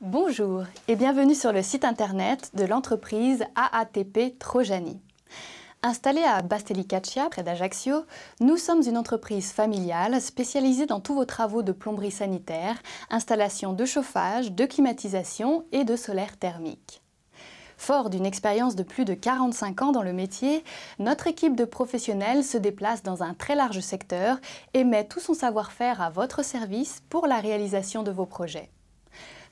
Bonjour et bienvenue sur le site internet de l'entreprise AATP Trojani. Installée à Bastelicaccia, près d'Ajaccio, nous sommes une entreprise familiale spécialisée dans tous vos travaux de plomberie sanitaire, installation de chauffage, de climatisation et de solaire thermique. Fort d'une expérience de plus de 45 ans dans le métier, notre équipe de professionnels se déplace dans un très large secteur et met tout son savoir-faire à votre service pour la réalisation de vos projets.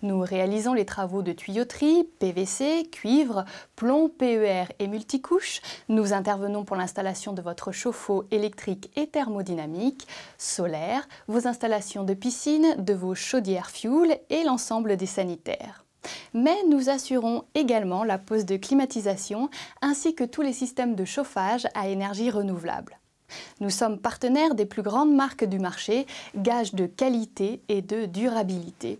Nous réalisons les travaux de tuyauterie, PVC, cuivre, plomb, PER et multicouche. Nous intervenons pour l'installation de votre chauffe-eau électrique et thermodynamique, solaire, vos installations de piscine, de vos chaudières fuel et l'ensemble des sanitaires. Mais nous assurons également la pose de climatisation ainsi que tous les systèmes de chauffage à énergie renouvelable. Nous sommes partenaires des plus grandes marques du marché, gage de qualité et de durabilité.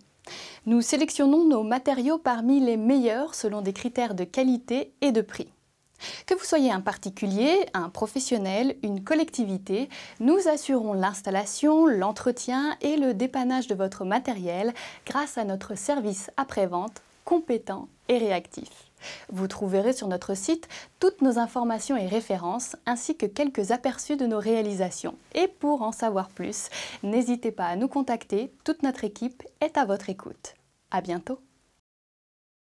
Nous sélectionnons nos matériaux parmi les meilleurs selon des critères de qualité et de prix. Que vous soyez un particulier, un professionnel, une collectivité, nous assurons l'installation, l'entretien et le dépannage de votre matériel grâce à notre service après-vente compétent et réactif. Vous trouverez sur notre site toutes nos informations et références, ainsi que quelques aperçus de nos réalisations. Et pour en savoir plus, n'hésitez pas à nous contacter, toute notre équipe est à votre écoute. À bientôt